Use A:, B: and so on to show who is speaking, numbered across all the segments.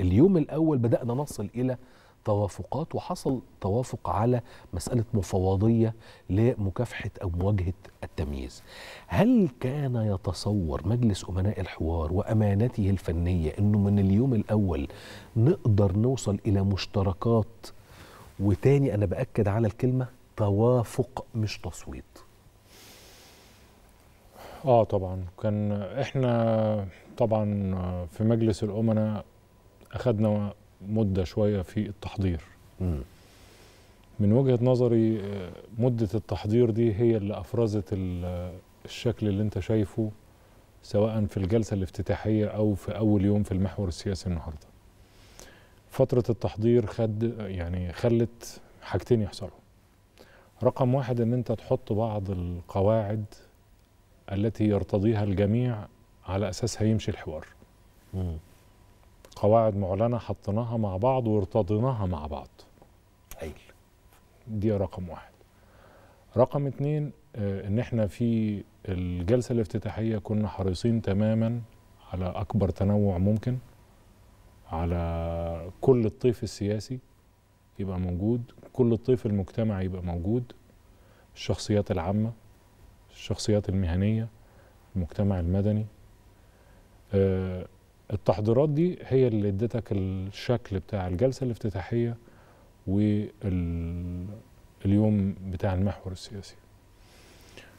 A: اليوم الأول بدأنا نصل إلى توافقات وحصل توافق على مسألة مفوضية لمكافحة أو مواجهة التمييز هل كان يتصور مجلس أمناء الحوار وأمانته الفنية أنه من اليوم الأول نقدر نوصل إلى مشتركات وتاني أنا بأكد على الكلمة توافق مش تصويت
B: اه طبعا كان احنا طبعا في مجلس الامناء اخذنا مده شويه في التحضير مم. من وجهه نظري آه، مده التحضير دي هي اللي افرزت آه، الشكل اللي انت شايفه سواء في الجلسه الافتتاحيه او في اول يوم في المحور السياسي النهارده فتره التحضير خد يعني خلت حاجتين يحصلوا رقم واحد ان انت تحط بعض القواعد التي يرتضيها الجميع على اساسها يمشي الحوار قواعد معلنه حطيناها مع بعض وارتضيناها مع بعض هايل دي رقم واحد رقم اتنين آه، ان احنا في الجلسه الافتتاحيه كنا حريصين تماما على اكبر تنوع ممكن على كل الطيف السياسي يبقى موجود كل الطيف المجتمعي يبقى موجود الشخصيات العامه الشخصيات المهنيه المجتمع المدني آه، التحضيرات دي هي اللي ادتك الشكل بتاع الجلسه الافتتاحيه واليوم بتاع المحور السياسي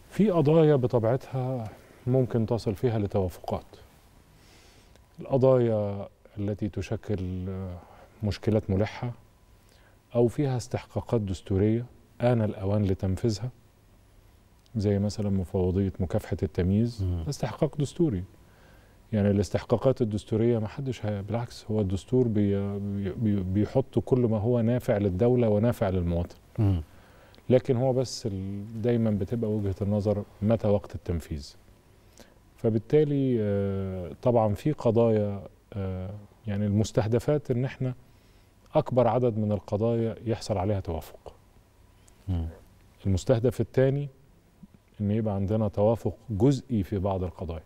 B: في قضايا بطبيعتها ممكن تصل فيها لتوافقات القضايا التي تشكل مشكلات ملحه او فيها استحقاقات دستوريه آن الأوان لتنفيذها زي مثلا مفوضية مكافحة التمييز استحقاق دستوري يعني الاستحقاقات الدستوريه ما حدش بالعكس هو الدستور بي بيحط كل ما هو نافع للدوله ونافع للمواطن لكن هو بس دايما بتبقى وجهه النظر متى وقت التنفيذ فبالتالي آه، طبعا في قضايا آه، يعني المستهدفات ان احنا اكبر عدد من القضايا يحصل عليها توافق المستهدف الثاني ان يبقى عندنا توافق جزئي في بعض القضايا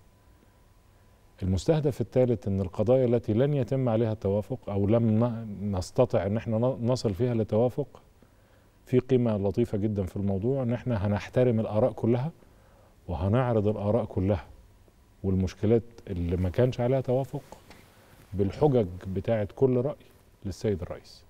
B: المستهدف الثالث ان القضايا التي لن يتم عليها التوافق او لم نستطع ان احنا نصل فيها لتوافق في قيمه لطيفه جدا في الموضوع ان احنا هنحترم الاراء كلها وهنعرض الاراء كلها والمشكلات اللي ما كانش عليها توافق بالحجج بتاعه كل راي للسيد الرئيس